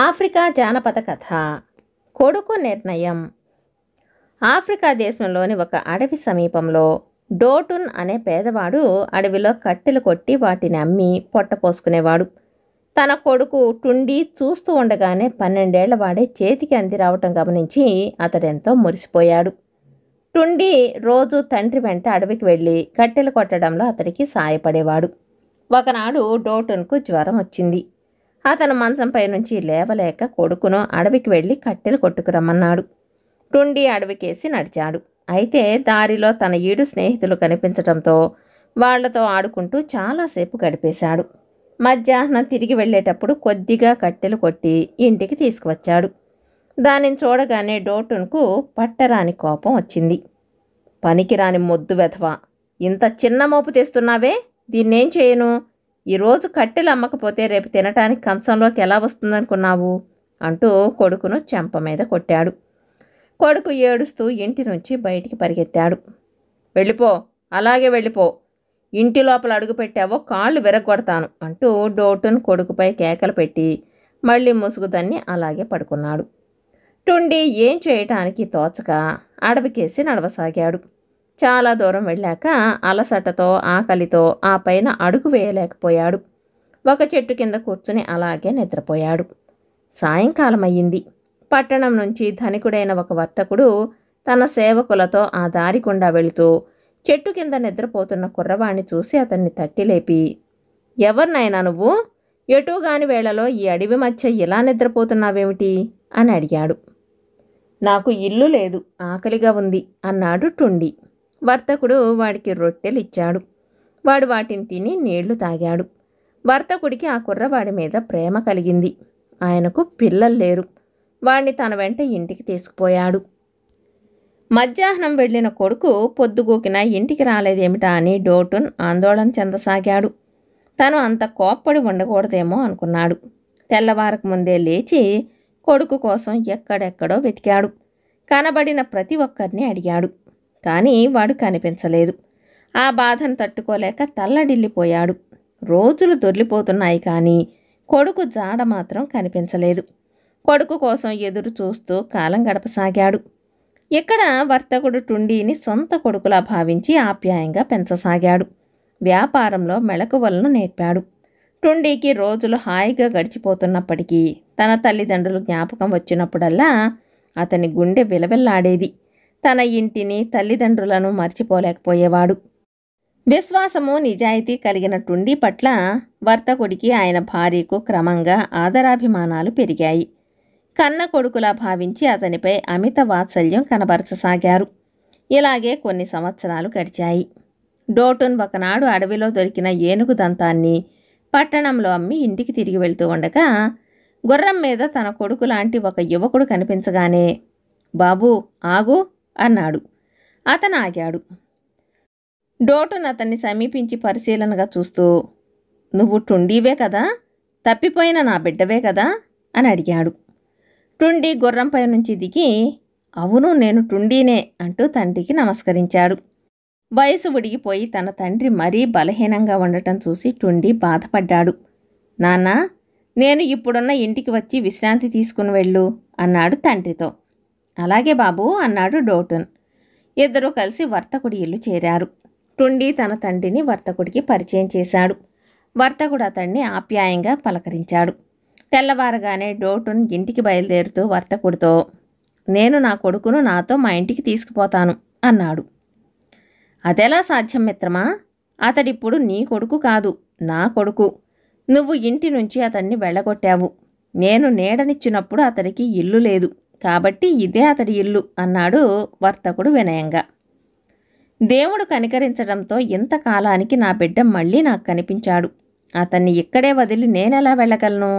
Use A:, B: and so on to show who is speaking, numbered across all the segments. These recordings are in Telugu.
A: ఆఫ్రికా జానపద కథ కొడుకు నిర్ణయం ఆఫ్రికా దేశంలోని ఒక అడవి సమీపంలో డోటున్ అనే పేదవాడు అడవిలో కట్టెలు కొట్టి వాటిని అమ్మి పొట్ట పోసుకునేవాడు తన కొడుకు టుండి చూస్తూ ఉండగానే పన్నెండేళ్ల వాడే చేతికి అంది రావటం గమనించి అతడెంతో మురిసిపోయాడు టుండి రోజు తండ్రి వెంట అడవికి వెళ్ళి కట్టెలు కొట్టడంలో అతడికి సాయపడేవాడు ఒకనాడు డోటున్కు జ్వరం వచ్చింది అతను మంచంపై నుంచి లేవలేక కొడుకును అడవికి వెళ్ళి కట్టెలు కొట్టుకురమ్మన్నాడు టుండి అడవికేసి నడిచాడు అయితే దారిలో తన ఈడు స్నేహితులు కనిపించడంతో వాళ్లతో ఆడుకుంటూ చాలాసేపు గడిపేశాడు మధ్యాహ్నం తిరిగి వెళ్ళేటప్పుడు కొద్దిగా కట్టెలు కొట్టి ఇంటికి తీసుకువచ్చాడు దానిని చూడగానే డోటున్కు పట్టరాని కోపం వచ్చింది పనికిరాని మొద్దు వెధవ ఇంత చిన్న మోపు తెస్తున్నావే దీన్నేం చేయను ఈరోజు కట్టెలు అమ్మకపోతే రేపు తినటానికి కంచంలోకి ఎలా వస్తుందనుకున్నావు అంటూ కొడుకును చెంప మీద కొట్టాడు కొడుకు ఏడుస్తూ ఇంటి నుంచి బయటికి పరిగెత్తాడు వెళ్ళిపో అలాగే వెళ్ళిపో ఇంటి లోపల అడుగు పెట్టావో కాళ్ళు విరగొడతాను అంటూ డోటును కొడుకుపై కేకలు పెట్టి మళ్ళీ ముసుగుదన్ని అలాగే పడుకున్నాడు టుండి ఏం చేయటానికి తోచక అడవికేసి నడవసాగాడు చాలా దూరం వెళ్ళాక అలసటతో ఆకలితో ఆ పైన అడుగు వేయలేకపోయాడు ఒక చెట్టు కింద కూర్చుని అలాగే నిద్రపోయాడు సాయంకాలం అయ్యింది పట్టణం నుంచి ధనికుడైన ఒక వర్తకుడు తన సేవకులతో ఆ దారి గుండా వెళుతూ చెట్టు కింద నిద్రపోతున్న కుర్రవాణ్ణి చూసి అతన్ని తట్టిలేపి ఎవరినైనా నువ్వు ఎటుగాని వేళలో ఈ అడవి మధ్య ఇలా నిద్రపోతున్నావేమిటి అని అడిగాడు నాకు ఇల్లు లేదు ఆకలిగా ఉంది అన్నాడు టుండి వర్తకుడు వాడికి రొట్టెలు ఇచ్చాడు వాడు వాటిని తిని నీళ్లు తాగాడు వర్తకుడికి ఆ కుర్రవాడి మీద ప్రేమ కలిగింది ఆయనకు పిల్లలు లేరు వాణ్ణి తన వెంట ఇంటికి తీసుకుపోయాడు మధ్యాహ్నం వెళ్ళిన కొడుకు పొద్దుగూకిన ఇంటికి రాలేదేమిటా అని డోటున్ ఆందోళన చెందసాగాడు తను అంత కోప్పడి ఉండకూడదేమో అనుకున్నాడు తెల్లవారకు ముందే లేచి కొడుకు కోసం ఎక్కడెక్కడో వెతికాడు కనబడిన ప్రతి ఒక్కరిని అడిగాడు కానీ వాడు కనిపించలేదు ఆ బాధను తట్టుకోలేక తల్లడిల్లిపోయాడు రోజులు దొర్లిపోతున్నాయి కానీ కొడుకు జాడ మాత్రం కనిపించలేదు కొడుకు కోసం ఎదురు చూస్తూ కాలం గడపసాగాడు ఇక్కడ వర్తకుడు టుండీని సొంత కొడుకులా భావించి ఆప్యాయంగా పెంచసాగాడు వ్యాపారంలో మెళకువలను నేర్పాడు టుండీకి రోజులు హాయిగా గడిచిపోతున్నప్పటికీ తన తల్లిదండ్రులు జ్ఞాపకం వచ్చినప్పుడల్లా అతని గుండె విలవిల్లాడేది తన ఇంటిని తల్లిదండ్రులను మర్చిపోలేకపోయేవాడు విశ్వాసము నిజాయితీ కలిగినట్టుండి పట్ల వర్తకుడికి ఆయన భార్యకు క్రమంగా ఆదరాభిమానాలు పెరిగాయి కన్న కొడుకులా భావించి అతనిపై అమిత వాత్సల్యం కనబరచసాగారు ఇలాగే కొన్ని సంవత్సరాలు గడిచాయి డోటున్ ఒకనాడు అడవిలో దొరికిన ఏనుగు దంతాన్ని పట్టణంలో అమ్మి ఇంటికి తిరిగి వెళ్తూ ఉండగా గుర్రం మీద తన కొడుకు లాంటి ఒక యువకుడు కనిపించగానే బాబు ఆగు అన్నాడు అతను ఆగాడు డోటును అతన్ని సమీపించి పరిశీలనగా చూస్తూ నువ్వు టుండీవే కదా తప్పిపోయిన నా బిడ్డవే కదా అని అడిగాడు టుండి గుర్రంపై నుంచి దిగి అవును నేను టుండీనే అంటూ తండ్రికి నమస్కరించాడు వయసు ఉడిగిపోయి తన తండ్రి మరీ బలహీనంగా ఉండటం చూసి టుండి బాధపడ్డాడు నాన్న నేను ఇప్పుడున్న ఇంటికి వచ్చి విశ్రాంతి తీసుకుని వెళ్ళు అన్నాడు తండ్రితో అలాగే బాబు అన్నాడు డోటన్ ఇద్దరూ కలిసి వర్తకుడి ఇల్లు చేరారు టుండి తన తండ్రిని వర్తకుడికి పరిచయం చేశాడు వర్తకుడు అతన్ని ఆప్యాయంగా పలకరించాడు తెల్లవారగానే డోటున్ ఇంటికి బయలుదేరుతూ వర్తకుడితో నేను నా కొడుకును నాతో మా ఇంటికి తీసుకుపోతాను అన్నాడు అదెలా సాధ్యం మిత్రమా అతడిప్పుడు నీ కొడుకు కాదు నా కొడుకు నువ్వు ఇంటి నుంచి అతన్ని వెళ్ళగొట్టావు నేను నీడనిచ్చినప్పుడు అతడికి ఇల్లు లేదు కాబట్టి ఇదే అతడి ఇల్లు అన్నాడు వర్తకుడు వినయంగా దేవుడు కనికరించడంతో ఇంతకాలానికి నా బిడ్డ మళ్ళీ నాకు కనిపించాడు అతన్ని ఇక్కడే వదిలి నేనెలా వెళ్ళగలను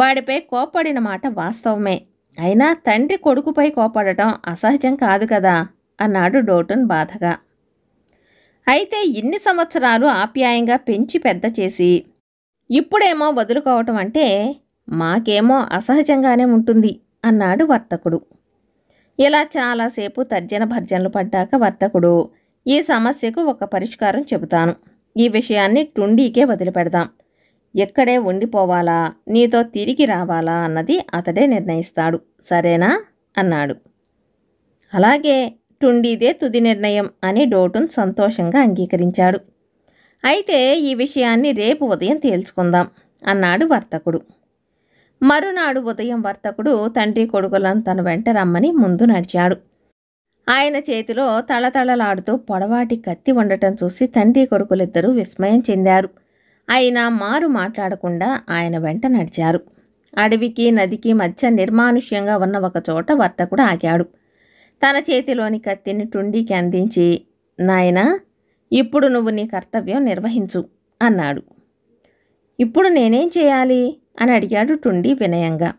A: వాడిపై కోపడిన మాట వాస్తవమే అయినా తండ్రి కొడుకుపై కోపడటం అసహజం కాదు కదా అన్నాడు డోటన్ బాధగా అయితే ఇన్ని సంవత్సరాలు ఆప్యాయంగా పెంచి పెద్ద చేసి ఇప్పుడేమో వదులుకోవటం అంటే మాకేమో అసహజంగానే ఉంటుంది అన్నాడు వర్తకుడు ఇలా చాలాసేపు తర్జన భర్జనలు పడ్డాక వర్తకుడు ఈ సమస్యకు ఒక పరిష్కారం చెబుతాను ఈ విషయాన్ని టుండీకే వదిలిపెడదాం ఎక్కడే ఉండిపోవాలా నీతో తిరిగి రావాలా అన్నది అతడే నిర్ణయిస్తాడు సరేనా అన్నాడు అలాగే టుండీదే తుది నిర్ణయం అని డోటున్ సంతోషంగా అంగీకరించాడు అయితే ఈ విషయాన్ని రేపు ఉదయం తేల్చుకుందాం అన్నాడు వర్తకుడు మరునాడు ఉదయం వర్తకుడు తండ్రి కొడుకులను తన వెంట రమ్మని ముందు నడిచాడు ఆయన చేతిలో తళతళలాడుతూ పొడవాటి కత్తి ఉండటం చూసి తండ్రి కొడుకులిద్దరూ విస్మయం చెందారు అయినా మారు మాట్లాడకుండా ఆయన వెంట నడిచారు అడవికి నదికి మధ్య నిర్మానుష్యంగా ఉన్న ఒక చోట వర్తకుడు ఆగాడు తన చేతిలోని కత్తిని టుండీకి అందించి నాయన ఇప్పుడు నువ్వు నీ కర్తవ్యం నిర్వహించు అన్నాడు ఇప్పుడు నేనేం చేయాలి అని అడిగాడు టుండి వినయంగా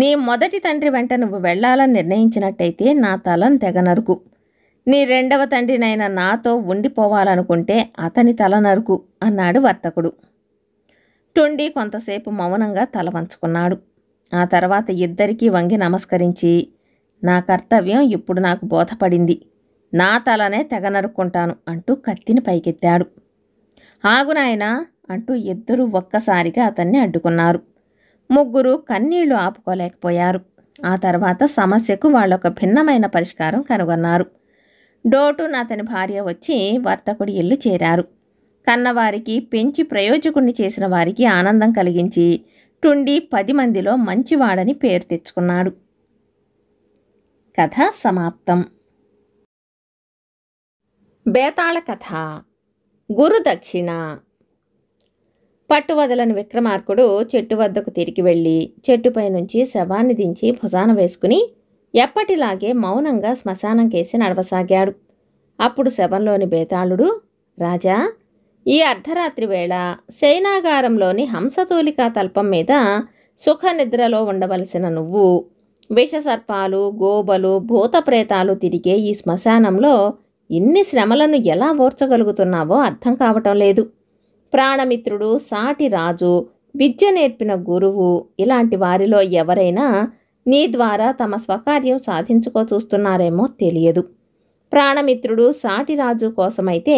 A: నీ మొదటి తండ్రి వెంట నువ్వు వెళ్లాలని నిర్ణయించినట్టయితే నా తలం తెగ నరుకు నీ రెండవ తండ్రినైనా నాతో ఉండిపోవాలనుకుంటే అతని తల నరుకు అన్నాడు వర్తకుడు టుండి కొంతసేపు మౌనంగా తల వంచుకున్నాడు ఆ తర్వాత ఇద్దరికీ వంగి నమస్కరించి నా కర్తవ్యం ఇప్పుడు నాకు బోధపడింది నా తలనే తెగ నరుక్కుంటాను అంటూ కత్తిని పైకెత్తాడు ఆగునాయనా అంటూ ఇద్దరూ ఒక్కసారిగా అతన్ని అడ్డుకున్నారు ముగ్గురు కన్నీళ్లు ఆపుకోలేకపోయారు ఆ తర్వాత సమస్యకు వాళ్ళొక భిన్నమైన పరిష్కారం కనుగొన్నారు డోటున్ అతని భార్య వచ్చి వర్తకుడి ఇల్లు చేరారు కన్నవారికి పెంచి ప్రయోజకుణ్ణి చేసిన వారికి ఆనందం కలిగించి టుండి పది మందిలో మంచివాడని పేరు తెచ్చుకున్నాడు కథ సమాప్తం బేతాళ కథ గురుదక్షిణ పట్టు వదలని విక్రమార్కుడు చెట్టు వద్దకు తిరిగి వెళ్ళి చెట్టుపై నుంచి శవాన్ని దించి భుజాన వేసుకుని ఎప్పటిలాగే మౌనంగా శ్మశానం కేసి నడవసాగాడు అప్పుడు శవంలోని బేతాళుడు రాజా ఈ అర్ధరాత్రి వేళ శయనాగారంలోని హంసతూలికా తల్పం మీద సుఖ నిద్రలో ఉండవలసిన నువ్వు విషసర్పాలు గోబలు భూతప్రేతాలు తిరిగే ఈ శ్మశానంలో ఇన్ని శ్రమలను ఎలా ఓర్చగలుగుతున్నావో అర్థం కావటం లేదు ప్రాణమిత్రుడు సాటి రాజు విద్య నేర్పిన గురువు ఇలాంటి వారిలో ఎవరైనా నీ ద్వారా తమ స్వకార్యం సాధించుకో చూస్తున్నారేమో తెలియదు ప్రాణమిత్రుడు సాటిరాజు కోసమైతే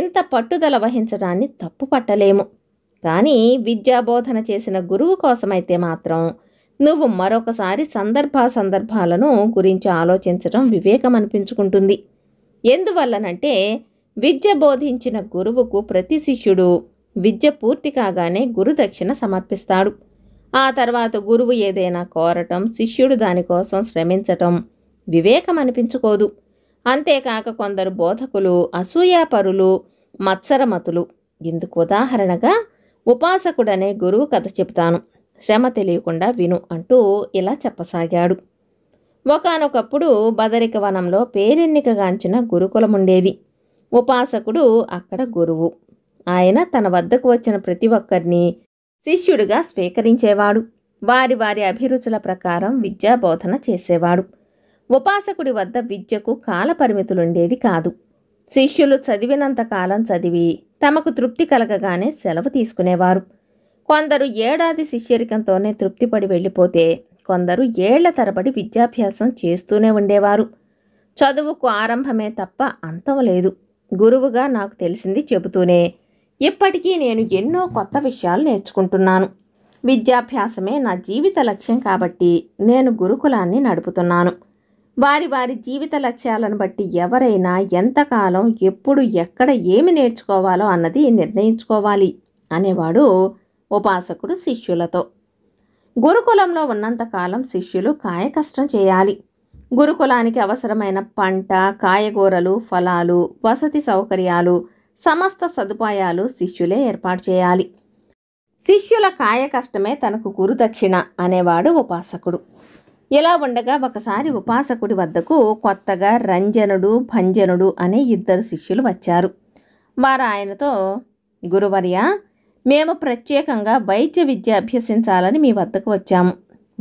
A: ఎంత పట్టుదల వహించడాన్ని తప్పు పట్టలేము కానీ విద్యాబోధన చేసిన గురువు కోసమైతే మాత్రం నువ్వు మరొకసారి సందర్భ సందర్భాలను గురించి ఆలోచించడం వివేకం అనిపించుకుంటుంది ఎందువల్లనంటే విద్య బోధించిన గురువుకు ప్రతి శిష్యుడు విద్య పూర్తి కాగానే గురుదక్షిణ సమర్పిస్తాడు ఆ తర్వాత గురువు ఏదైనా కోరటం శిష్యుడు దానికోసం శ్రమించటం వివేకం అనిపించుకోదు అంతేకాక కొందరు బోధకులు అసూయాపరులు మత్సరమతులు ఇందుకు ఉదాహరణగా ఉపాసకుడనే గురువు కథ చెప్తాను శ్రమ తెలియకుండా విను అంటూ ఇలా చెప్పసాగాడు ఒకనొకప్పుడు బదరిక వనంలో పేరెన్నికగాంచిన గురుకులముండేది ఉపాసకుడు అక్కడ గురువు ఆయన తన వద్దకు వచ్చిన ప్రతి ఒక్కరిని శిష్యుడిగా స్వీకరించేవాడు వారి వారి అభిరుచుల ప్రకారం విద్యాబోధన చేసేవాడు ఉపాసకుడి వద్ద విద్యకు కాలపరిమితులుండేది కాదు శిష్యులు చదివినంత కాలం చదివి తమకు తృప్తి కలగగానే సెలవు తీసుకునేవారు కొందరు ఏడాది శిష్యరికంతోనే తృప్తిపడి వెళ్ళిపోతే కొందరు ఏళ్ల తరబడి విద్యాభ్యాసం చేస్తూనే ఉండేవారు చదువుకు ఆరంభమే తప్ప అంతం లేదు గురువుగా నాకు తెలిసింది చెబుతూనే ఇప్పటికీ నేను ఎన్నో కొత్త విషయాలు నేర్చుకుంటున్నాను విద్యాభ్యాసమే నా జీవిత లక్ష్యం కాబట్టి నేను గురుకులాన్ని నడుపుతున్నాను వారి వారి జీవిత లక్ష్యాలను బట్టి ఎవరైనా ఎంతకాలం ఎప్పుడు ఎక్కడ ఏమి నేర్చుకోవాలో అన్నది నిర్ణయించుకోవాలి అనేవాడు ఉపాసకుడు శిష్యులతో గురుకులంలో ఉన్నంతకాలం శిష్యులు కాయకష్టం చేయాలి గురుకులానికి అవసరమైన పంట కాయగూరలు ఫలాలు వసతి సౌకర్యాలు సమస్త సదుపాయాలు శిష్యులే ఏర్పాటు చేయాలి శిష్యుల కాయ కష్టమే తనకు గురుదక్షిణ అనేవాడు ఉపాసకుడు ఇలా ఉండగా ఒకసారి ఉపాసకుడి వద్దకు కొత్తగా రంజనుడు భంజనుడు అనే ఇద్దరు శిష్యులు వచ్చారు వారు ఆయనతో గురువర్య మేము ప్రత్యేకంగా వైద్య విద్య అభ్యసించాలని మీ వద్దకు వచ్చాము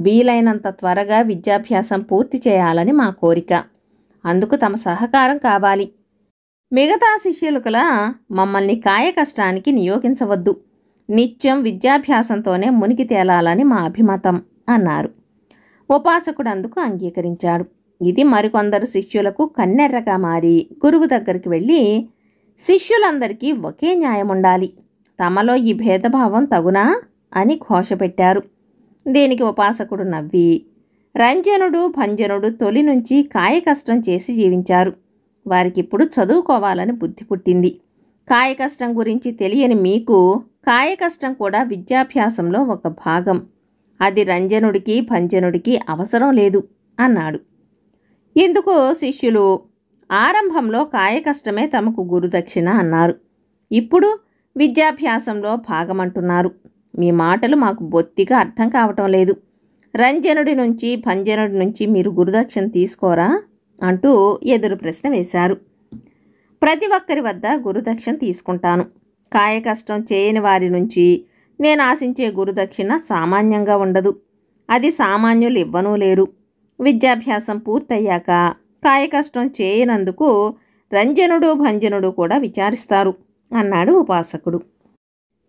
A: వీలైనంత త్వరగా విద్యాభ్యాసం పూర్తి చేయాలని మా కోరిక అందుకు తమ సహకారం కావాలి మిగతా కల మమ్మల్ని కాయకష్టానికి నియోగించవద్దు నిత్యం విద్యాభ్యాసంతోనే మునిగి తేలాలని మా అభిమతం అన్నారు ఉపాసకుడు అందుకు అంగీకరించాడు ఇది మరికొందరు శిష్యులకు కన్నెర్రగా మారి గురువు దగ్గరికి వెళ్ళి శిష్యులందరికీ ఒకే న్యాయం ఉండాలి తమలో ఈ భేదభావం తగునా అని ఘోషపెట్టారు దీనికి ఉపాసకుడు నవ్వి రంజనుడు భంజనుడు తొలి నుంచి కాయకష్టం చేసి జీవించారు వారికిప్పుడు చదువుకోవాలని బుద్ధి పుట్టింది కాయకష్టం గురించి తెలియని మీకు కాయకష్టం కూడా విద్యాభ్యాసంలో ఒక భాగం అది రంజనుడికి భంజనుడికి అవసరం లేదు అన్నాడు ఇందుకు శిష్యులు ఆరంభంలో కాయకష్టమే తమకు గురుదక్షిణ అన్నారు ఇప్పుడు విద్యాభ్యాసంలో భాగమంటున్నారు మీ మాటలు మాకు బొత్తిగా అర్థం కావటం లేదు రంజనుడి నుంచి భంజనుడి నుంచి మీరు గురుదక్షిణ తీసుకోరా అంటూ ఎదురు ప్రశ్న వేశారు ప్రతి ఒక్కరి వద్ద గురుదక్షిణ తీసుకుంటాను కాయకష్టం చేయని వారి నుంచి నేను ఆశించే గురుదక్షిణ సామాన్యంగా ఉండదు అది సామాన్యులు ఇవ్వనూ లేరు విద్యాభ్యాసం పూర్తయ్యాక కాయకష్టం చేయనందుకు రంజనుడు భంజనుడు కూడా విచారిస్తారు అన్నాడు ఉపాసకుడు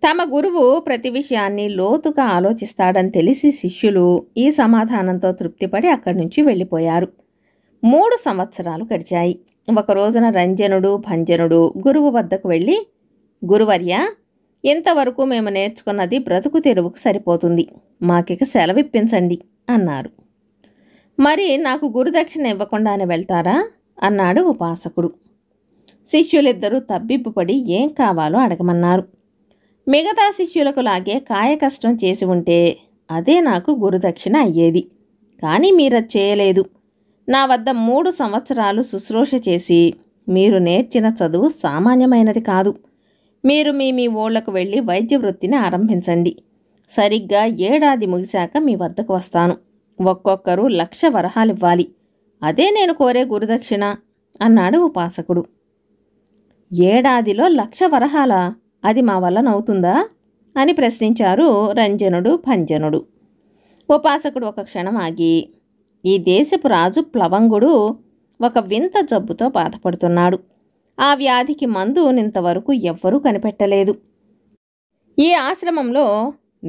A: తమ గురువు ప్రతి విషయాన్ని లోతుగా ఆలోచిస్తాడని తెలిసి శిష్యులు ఈ సమాధానంతో తృప్తిపడి అక్కడి నుంచి వెళ్ళిపోయారు మూడు సంవత్సరాలు గడిచాయి ఒక రోజున రంజనుడు భంజనుడు గురువు వద్దకు వెళ్ళి గురువర్య ఇంతవరకు మేము నేర్చుకున్నది బ్రతుకు తెరువుకు సరిపోతుంది మాకిక సెలవిప్పించండి అన్నారు మరి నాకు గురుదక్షిణ ఇవ్వకుండానే వెళ్తారా అన్నాడు ఉపాసకుడు శిష్యులిద్దరూ తబ్బిబ్బుపడి ఏం కావాలో అడగమన్నారు మిగతా శిష్యులకు లాగే కాయకష్టం చేసి ఉంటే అదే నాకు గురుదక్షిణ అయ్యేది కానీ మీరది చేయలేదు నా వద్ద మూడు సంవత్సరాలు శుశ్రూష చేసి మీరు నేర్చిన చదువు సామాన్యమైనది కాదు మీరు మీ మీ ఊళ్ళకు వెళ్ళి వైద్య వృత్తిని ఆరంభించండి సరిగ్గా ఏడాది ముగిశాక మీ వద్దకు వస్తాను ఒక్కొక్కరు లక్ష వరహాలివ్వాలి అదే నేను కోరే గురుదక్షిణ అన్నాడు ఉపాసకుడు ఏడాదిలో లక్ష వరహాలా అది మా వల్ల నవ్వుతుందా అని ప్రశ్నించారు రంజనుడు భంజనుడు ఉపాసకుడు ఒక క్షణం ఆగి ఈ దేశపు రాజు ప్లవంగుడు ఒక వింత జబ్బుతో బాధపడుతున్నాడు ఆ వ్యాధికి మందు నింతవరకు ఎవ్వరూ కనిపెట్టలేదు ఈ ఆశ్రమంలో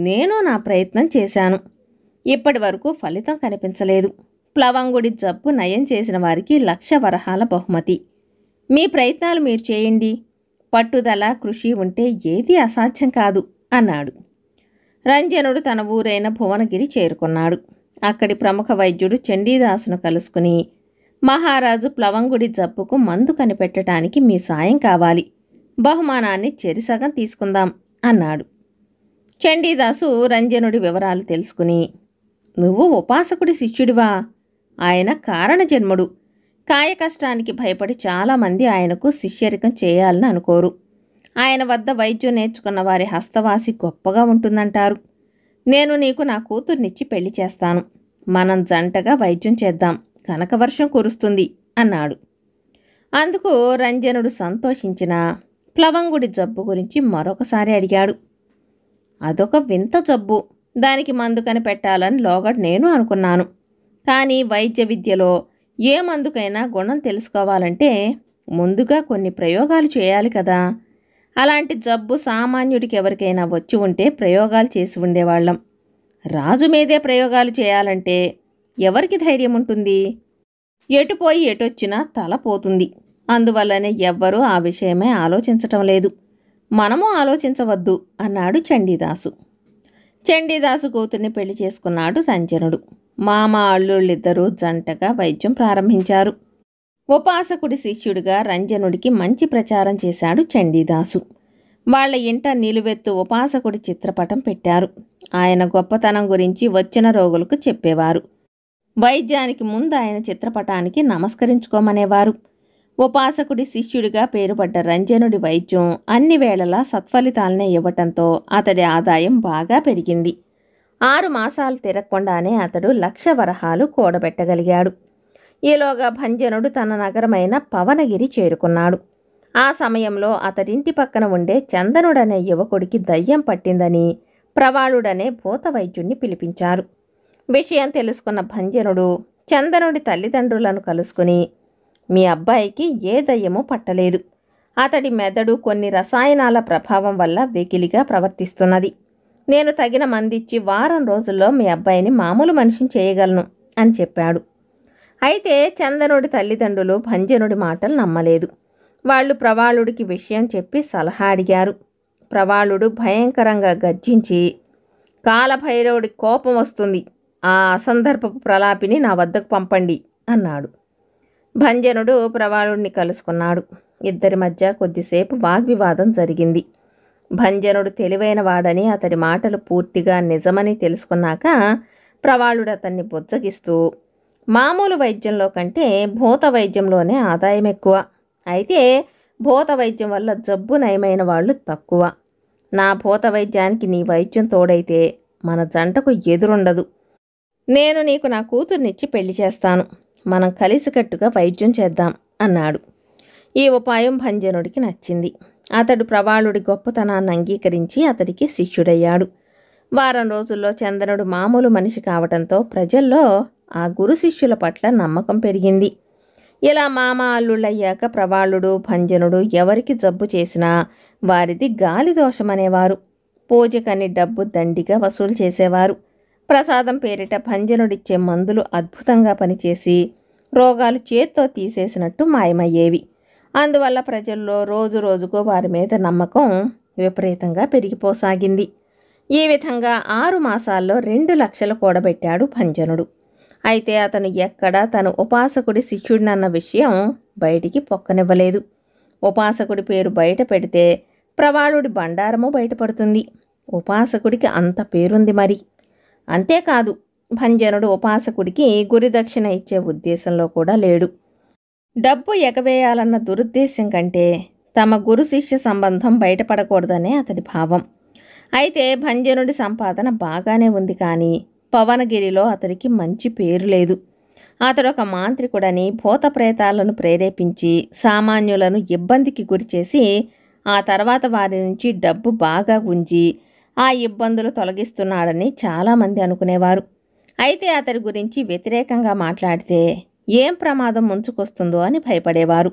A: నేను నా ప్రయత్నం చేశాను ఇప్పటి వరకు ఫలితం కనిపించలేదు ప్లవంగుడి జబ్బు నయం చేసిన వారికి లక్ష వరహాల బహుమతి మీ ప్రయత్నాలు మీరు చేయండి పట్టుదల కృషి ఉంటే ఏది అసాధ్యం కాదు అన్నాడు రంజనుడు తన ఊరైన భువనగిరి చేరుకున్నాడు అక్కడి ప్రముఖ వైద్యుడు చండీదాసును కలుసుకుని మహారాజు ప్లవంగుడి జబ్బుకు మందు కనిపెట్టడానికి మీ సాయం కావాలి బహుమానాన్ని చెరిసగం తీసుకుందాం అన్నాడు చండీదాసు రంజనుడి వివరాలు తెలుసుకుని నువ్వు ఉపాసకుడి శిష్యుడివా ఆయన కారణజన్ముడు కాయకష్టానికి భయపడి చాలామంది ఆయనకు శిష్యరికం చేయాలని అనుకోరు ఆయన వద్ద వైద్యం నేర్చుకున్న వారి హస్తవాసి గొప్పగా ఉంటుందంటారు నేను నీకు నా కూతుర్నిచ్చి పెళ్లి చేస్తాను మనం జంటగా వైద్యం చేద్దాం కనక వర్షం కురుస్తుంది అన్నాడు అందుకు రంజనుడు సంతోషించిన ప్లవంగుడి జబ్బు గురించి మరొకసారి అడిగాడు అదొక వింత జబ్బు దానికి మందు కనిపెట్టాలని లోగడ్ నేను అనుకున్నాను కానీ వైద్య విద్యలో ఏ మందుకైనా గుణం తెలుసుకోవాలంటే ముందుగా కొన్ని ప్రయోగాలు చేయాలి కదా అలాంటి జబ్బు సామాన్యుడికి ఎవరికైనా వచ్చి ఉంటే ప్రయోగాలు చేసి ఉండేవాళ్ళం రాజు మీదే ప్రయోగాలు చేయాలంటే ఎవరికి ధైర్యం ఉంటుంది ఎటుపోయి ఎటొచ్చినా తల పోతుంది అందువల్లనే ఎవ్వరూ ఆ విషయమే ఆలోచించటం లేదు మనము ఆలోచించవద్దు అన్నాడు చండీదాసు చండీదాసు కూతుర్ని పెళ్లి చేసుకున్నాడు రంజనుడు మామ అల్లుళ్ళిద్దరూ జంటగా వైద్యం ప్రారంభించారు ఉపాసకుడి శిష్యుడిగా రంజనుడికి మంచి ప్రచారం చేశాడు చండీదాసు వాళ్ల ఇంట నిలువెత్తు ఉపాసకుడి చిత్రపటం పెట్టారు ఆయన గొప్పతనం గురించి వచ్చిన రోగులకు చెప్పేవారు వైద్యానికి ముందు ఆయన చిత్రపటానికి నమస్కరించుకోమనేవారు ఉపాసకుడి శిష్యుడిగా పేరుపడ్డ రంజనుడి వైద్యం అన్ని వేళలా సత్ఫలితాలనే ఇవ్వటంతో అతడి ఆదాయం బాగా పెరిగింది ఆరు మాసాలు తిరగకుండానే అతడు లక్ష వరహాలు కూడబెట్టగలిగాడు ఈలోగా భంజనుడు తన నగరమైన పవనగిరి చేరుకున్నాడు ఆ సమయంలో అతడింటి పక్కన ఉండే చందనుడనే యువకుడికి దయ్యం పట్టిందని ప్రవాళుడనే భూతవైద్యుణ్ణి పిలిపించారు విషయం తెలుసుకున్న భంజనుడు చందనుడి తల్లిదండ్రులను కలుసుకుని మీ అబ్బాయికి ఏ దయ్యము పట్టలేదు అతడి మెదడు కొన్ని రసాయనాల ప్రభావం వల్ల వెకిలిగా ప్రవర్తిస్తున్నది నేను తగిన మందిచ్చి వారం రోజుల్లో మీ అబ్బాయిని మామూలు మనిషిని చేయగలను అని చెప్పాడు అయితే చందనుడి తల్లిదండ్రులు భంజనుడి మాటలు నమ్మలేదు వాళ్ళు ప్రవాళుడికి విషయం చెప్పి సలహా అడిగారు ప్రవాళుడు భయంకరంగా గర్జించి కాలభైరవుడి కోపం వస్తుంది ఆ అసందర్భపు ప్రలాపిని నా వద్దకు పంపండి అన్నాడు భంజనుడు ప్రవాళుడిని కలుసుకున్నాడు ఇద్దరి మధ్య కొద్దిసేపు వాగ్వివాదం జరిగింది భంజనుడు తెలివైనవాడని అతడి మాటలు పూర్తిగా నిజమని తెలుసుకున్నాక ప్రవాళుడు అతన్ని బుజ్జగిస్తూ మామూలు వైద్యంలో కంటే భూత వైద్యంలోనే ఆదాయం ఎక్కువ అయితే భూత వైద్యం వల్ల జబ్బు నయమైన వాళ్ళు తక్కువ నా భూత వైద్యానికి నీ వైద్యం తోడైతే మన జంటకు ఎదురుండదు నేను నీకు నా కూతుర్నిచ్చి పెళ్లి చేస్తాను మనం కలిసికట్టుగా వైద్యం చేద్దాం అన్నాడు ఈ ఉపాయం భంజనుడికి నచ్చింది అతడు ప్రవాళుడి గొప్పతనాన్ని అంగీకరించి అతడికి శిష్యుడయ్యాడు వారం రోజుల్లో చంద్రుడు మామూలు మనిషి కావడంతో ప్రజల్లో ఆ గురు శిష్యుల పట్ల నమ్మకం పెరిగింది ఇలా మామ అల్లుళ్ళయ్యాక ప్రవాళుడు భంజనుడు ఎవరికి జబ్బు చేసినా వారిది గాలి దోషమనేవారు పూజకని డబ్బు దండిగా వసూలు చేసేవారు ప్రసాదం పేరిట భంజనుడిచ్చే మందులు అద్భుతంగా పనిచేసి రోగాలు చేత్తో తీసేసినట్టు మాయమయ్యేవి అందువల్ల ప్రజల్లో రోజు రోజుకు వారి మీద నమ్మకం విపరీతంగా పెరిగిపోసాగింది ఈ విధంగా ఆరు మాసాల్లో రెండు లక్షలు కూడబెట్టాడు భంజనుడు అయితే అతను ఎక్కడ తను ఉపాసకుడి శిష్యుడినన్న విషయం బయటికి పొక్కనివ్వలేదు ఉపాసకుడి పేరు బయట పెడితే ప్రవాళుడి బండారము బయటపడుతుంది ఉపాసకుడికి అంత పేరుంది మరి అంతేకాదు భంజనుడు ఉపాసకుడికి గురిదక్షిణ ఇచ్చే ఉద్దేశంలో కూడా లేడు డబ్బు ఎగవేయాలన్న దురుద్దేశం కంటే తమ గురు శిష్య సంబంధం బయటపడకూడదనే అతడి భావం అయితే భంజనుడి సంపాదన బాగానే ఉంది కానీ పవనగిరిలో అతడికి మంచి పేరు లేదు అతడొక మాంత్రికుడని భూతప్రేతాలను ప్రేరేపించి సామాన్యులను ఇబ్బందికి గురిచేసి ఆ తర్వాత వారి నుంచి డబ్బు బాగా గుంజి ఆ ఇబ్బందులు తొలగిస్తున్నాడని చాలామంది అనుకునేవారు అయితే అతడి గురించి వ్యతిరేకంగా మాట్లాడితే ఏం ప్రమాదం ముంచుకొస్తుందో అని భయపడేవారు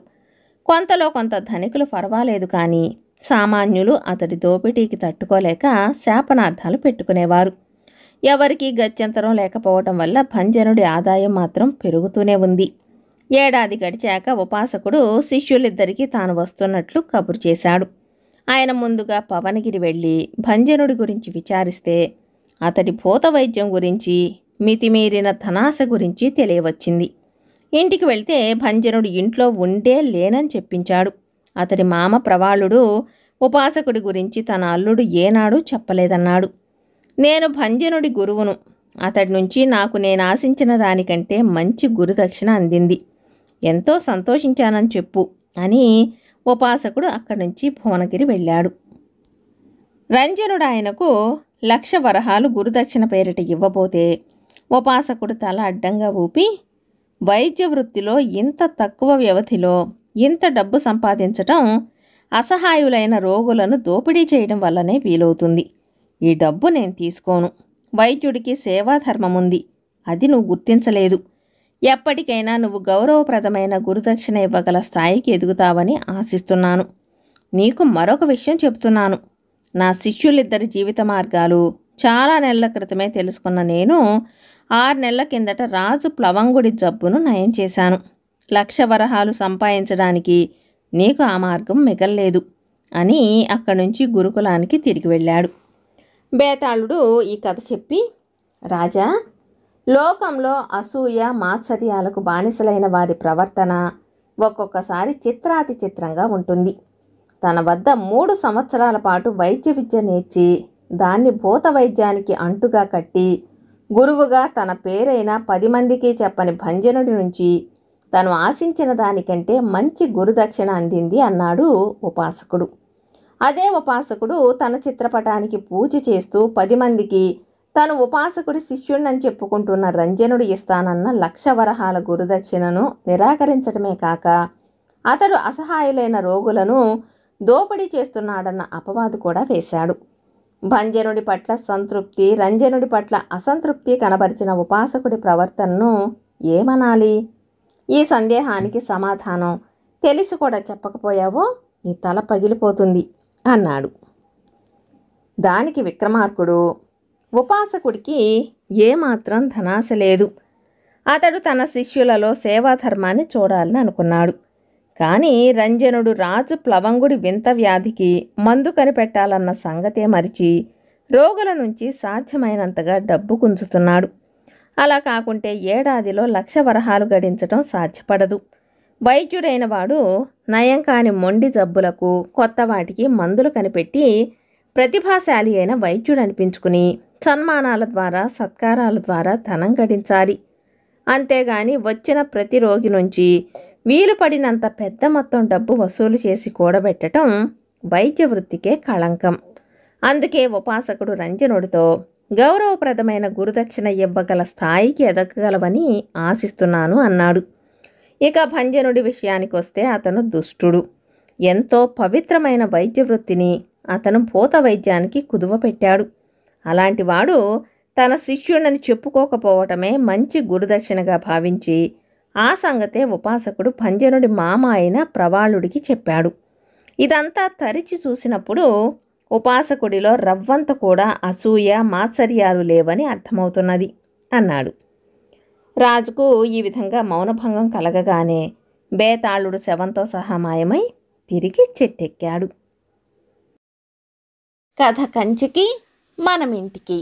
A: కొంతలో కొంత ధనికులు పర్వాలేదు కానీ సామాన్యులు అతడి దోపిడీకి తట్టుకోలేక శాపనార్థాలు పెట్టుకునేవారు ఎవరికీ గత్యంతరం లేకపోవటం వల్ల భంజనుడి ఆదాయం మాత్రం పెరుగుతూనే ఉంది ఏడాది గడిచాక ఉపాసకుడు శిష్యులిద్దరికీ తాను వస్తున్నట్లు కబురు చేశాడు ఆయన ముందుగా పవనగిరి వెళ్ళి భంజనుడి గురించి విచారిస్తే అతడి భూత వైద్యం గురించి మితిమీరిన ధనాశ గురించి తెలియవచ్చింది ఇంటికి వెళ్తే భంజనుడు ఇంట్లో ఉండే లేనని చెప్పించాడు అతడి మామ ప్రవాళుడు ఉపాసకుడి గురించి తన అల్లుడు ఏనాడు చెప్పలేదన్నాడు నేను భంజనుడి గురువును అతడి నుంచి నాకు నేను ఆశించిన దానికంటే మంచి గురుదక్షిణ అందింది ఎంతో సంతోషించానని చెప్పు అని ఉపాసకుడు అక్కడి నుంచి భువనగిరి వెళ్ళాడు రంజనుడు ఆయనకు లక్ష వరహాలు గురుదక్షిణ పేరిట ఇవ్వబోతే ఉపాసకుడు తల అడ్డంగా ఊపి వైద్య వృత్తిలో ఇంత తక్కువ వ్యవధిలో ఇంత డబ్బు సంపాదించటం అసహాయులైన రోగులను దోపిడీ చేయడం వల్లనే వీలవుతుంది ఈ డబ్బు నేను తీసుకోను వైద్యుడికి సేవాధర్మం ఉంది అది నువ్వు గుర్తించలేదు ఎప్పటికైనా నువ్వు గౌరవప్రదమైన గురుదక్షిణ ఇవ్వగల స్థాయికి ఎదుగుతావని ఆశిస్తున్నాను నీకు మరొక విషయం చెప్తున్నాను నా శిష్యులిద్దరి జీవిత మార్గాలు చాలా నెలల క్రితమే తెలుసుకున్న నేను ఆరు నెలల కిందట రాజు ప్లవంగుడి జబ్బును నయం చేశాను లక్ష వరహాలు సంపాదించడానికి నీకు ఆ మార్గం మిగల్లేదు అని అక్కడి నుంచి గురుకులానికి తిరిగి వెళ్ళాడు బేతాళుడు ఈ కథ చెప్పి రాజా లోకంలో అసూయ మాత్సర్యాలకు బానిసలైన వారి ప్రవర్తన ఒక్కొక్కసారి చిత్రాతి చిత్రంగా ఉంటుంది తన వద్ద మూడు సంవత్సరాల పాటు వైద్య విద్య నేర్చి దాన్ని భూత వైద్యానికి అంటుగా కట్టి గురువుగా తన పేరైన పది మందికి చెప్పని భంజనుడి నుంచి తను ఆశించిన దానికంటే మంచి గురుదక్షిణ అందింది అన్నాడు ఉపాసకుడు అదే ఉపాసకుడు తన చిత్రపటానికి పూజ చేస్తూ పది మందికి తను ఉపాసకుడి శిష్యుడినని చెప్పుకుంటున్న రంజనుడు ఇస్తానన్న లక్ష వరహాల గురుదక్షిణను నిరాకరించడమే కాక అతడు అసహాయులైన రోగులను దోపిడీ చేస్తున్నాడన్న అపవాదు కూడా వేశాడు భంజనుడి పట్ల సంతృప్తి రంజనుడి పట్ల అసంతృప్తి కనబరిచిన ఉపాసకుడి ప్రవర్తనను ఏమనాలి ఈ సందేహానికి సమాధానం తెలిసి కూడా చెప్పకపోయావో నీ తల పగిలిపోతుంది అన్నాడు దానికి విక్రమార్కుడు ఉపాసకుడికి ఏమాత్రం ధనాశ లేదు అతడు తన శిష్యులలో సేవాధర్మాన్ని చూడాలని అనుకున్నాడు కానీ రంజనుడు రాజు ప్లవంగుడి వింత వ్యాధికి మందు కనిపెట్టాలన్న సంగతే మరిచి రోగుల నుంచి సాధ్యమైనంతగా డబ్బు కుంచుతున్నాడు అలా కాకుంటే ఏడాదిలో లక్ష వరహాలు గడించటం సాధ్యపడదు వైద్యుడైన వాడు నయం కాని మొండి జబ్బులకు కొత్త వాటికి మందులు కనిపెట్టి ప్రతిభాశాలి అయిన వైద్యుడు అనిపించుకుని సన్మానాల ద్వారా సత్కారాల ద్వారా ధనం గడించాలి అంతేగాని వచ్చిన ప్రతి రోగి నుంచి వీలు పడినంత పెద్ద మొత్తం డబ్బు వసూలు చేసి కూడబెట్టడం వైద్య వృత్తికే కళంకం అందుకే ఉపాసకుడు రంజనుడితో గౌరవప్రదమైన గురుదక్షిణ ఇవ్వగల స్థాయికి ఎదగగలవని ఆశిస్తున్నాను అన్నాడు ఇక భంజనుడి విషయానికి వస్తే అతను దుష్టుడు ఎంతో పవిత్రమైన వైద్య వృత్తిని అతను పూత వైద్యానికి కుదువ పెట్టాడు అలాంటివాడు తన శిష్యుడిని చెప్పుకోకపోవటమే మంచి గురుదక్షిణగా భావించి ఆ సంగతే ఉపాసకుడు పంజనుడి మామ అయిన ప్రవాళుడికి చెప్పాడు ఇదంతా తరిచి చూసినప్పుడు ఉపాసకుడిలో రవ్వంత కూడా అసూయ మాత్సర్యాలు లేవని అర్థమవుతున్నది అన్నాడు రాజుకు ఈ విధంగా మౌనభంగం కలగగానే బేతాళుడు శవంతో సహా మాయమై తిరిగి చెట్టెక్కాడు కథ కంచికి మనమింటికి